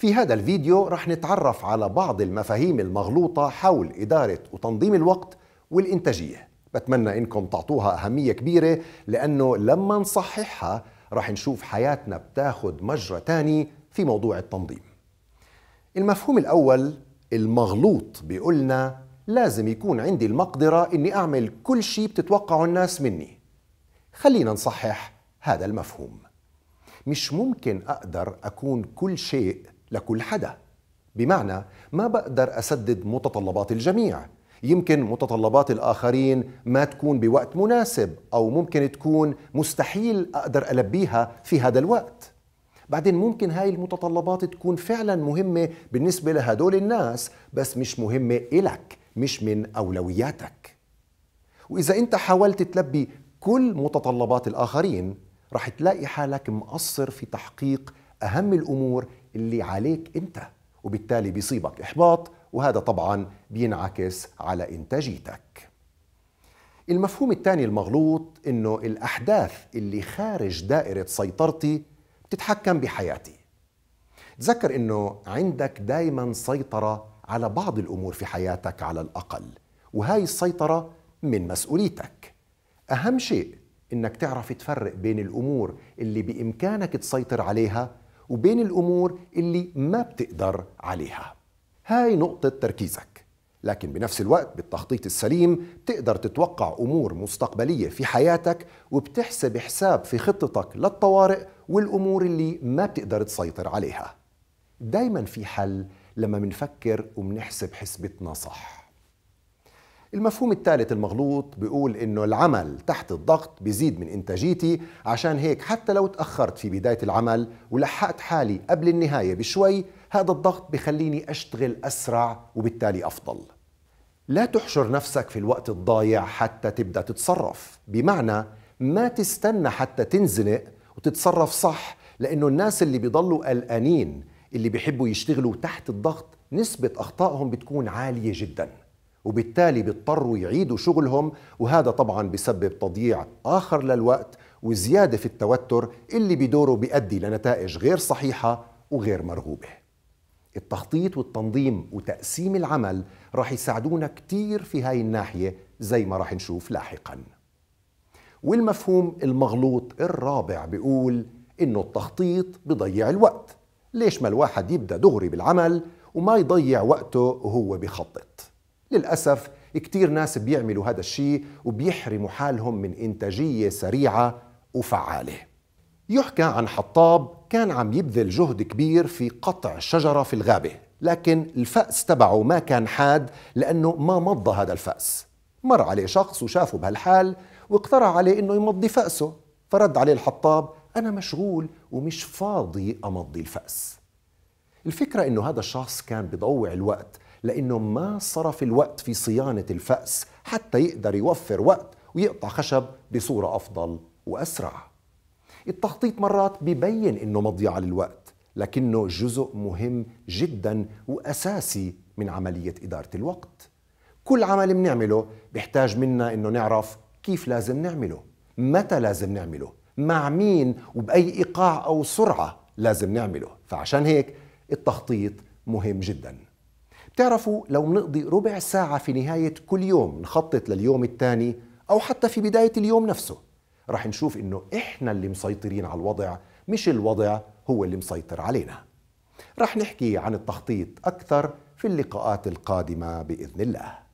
في هذا الفيديو رح نتعرف على بعض المفاهيم المغلوطة حول إدارة وتنظيم الوقت والإنتاجية بتمنى إنكم تعطوها أهمية كبيرة لأنه لما نصححها رح نشوف حياتنا بتاخد مجرى تاني في موضوع التنظيم المفهوم الأول المغلوط بيقولنا لازم يكون عندي المقدرة إني أعمل كل شيء بتتوقعه الناس مني خلينا نصحح هذا المفهوم مش ممكن أقدر أكون كل شيء لكل حدا بمعنى ما بقدر أسدد متطلبات الجميع يمكن متطلبات الآخرين ما تكون بوقت مناسب أو ممكن تكون مستحيل أقدر ألبيها في هذا الوقت بعدين ممكن هاي المتطلبات تكون فعلا مهمة بالنسبة لهدول الناس بس مش مهمة إلك مش من أولوياتك وإذا أنت حاولت تلبي كل متطلبات الآخرين رح تلاقي حالك مقصر في تحقيق أهم الأمور اللي عليك انت وبالتالي بيصيبك احباط وهذا طبعا بينعكس على انتاجيتك المفهوم الثاني المغلوط انه الاحداث اللي خارج دائره سيطرتي بتتحكم بحياتي تذكر انه عندك دائما سيطره على بعض الامور في حياتك على الاقل وهاي السيطره من مسؤوليتك اهم شيء انك تعرف تفرق بين الامور اللي بامكانك تسيطر عليها وبين الأمور اللي ما بتقدر عليها هاي نقطة تركيزك لكن بنفس الوقت بالتخطيط السليم بتقدر تتوقع أمور مستقبلية في حياتك وبتحسب حساب في خطتك للطوارئ والأمور اللي ما بتقدر تسيطر عليها دايما في حل لما منفكر ومنحسب حسبتنا صح المفهوم الثالث المغلوط بيقول انه العمل تحت الضغط بيزيد من انتاجيتي عشان هيك حتى لو تاخرت في بدايه العمل ولحقت حالي قبل النهايه بشوي هذا الضغط بخليني اشتغل اسرع وبالتالي افضل لا تحشر نفسك في الوقت الضايع حتى تبدا تتصرف بمعنى ما تستنى حتى تنزنق وتتصرف صح لانه الناس اللي بيضلوا قلقانين اللي بيحبوا يشتغلوا تحت الضغط نسبه اخطائهم بتكون عاليه جدا وبالتالي بيضطروا يعيدوا شغلهم وهذا طبعا بسبب تضييع آخر للوقت وزيادة في التوتر اللي بدوره بيؤدي لنتائج غير صحيحة وغير مرغوبة التخطيط والتنظيم وتقسيم العمل راح يساعدونا كتير في هاي الناحية زي ما راح نشوف لاحقا والمفهوم المغلوط الرابع بيقول إنه التخطيط بضيع الوقت ليش ما الواحد يبدأ دغري بالعمل وما يضيع وقته وهو بخطط للأسف كتير ناس بيعملوا هذا الشيء وبيحرموا حالهم من إنتاجية سريعة وفعالة يحكى عن حطاب كان عم يبذل جهد كبير في قطع شجرة في الغابة لكن الفأس تبعه ما كان حاد لأنه ما مضى هذا الفأس مر عليه شخص وشافه بهالحال واقترح عليه أنه يمضي فأسه فرد عليه الحطاب أنا مشغول ومش فاضي أمضي الفأس الفكرة أنه هذا الشخص كان بضوع الوقت لأنه ما صرف الوقت في صيانة الفأس حتى يقدر يوفر وقت ويقطع خشب بصورة أفضل وأسرع التخطيط مرات ببين أنه مضيعة للوقت لكنه جزء مهم جدا وأساسي من عملية إدارة الوقت كل عمل بنعمله بيحتاج منا أنه نعرف كيف لازم نعمله متى لازم نعمله مع مين وبأي إيقاع أو سرعة لازم نعمله فعشان هيك التخطيط مهم جداً بتعرفوا لو بنقضي ربع ساعة في نهاية كل يوم نخطط لليوم الثاني أو حتى في بداية اليوم نفسه رح نشوف إنه إحنا اللي مسيطرين على الوضع مش الوضع هو اللي مسيطر علينا رح نحكي عن التخطيط أكثر في اللقاءات القادمة بإذن الله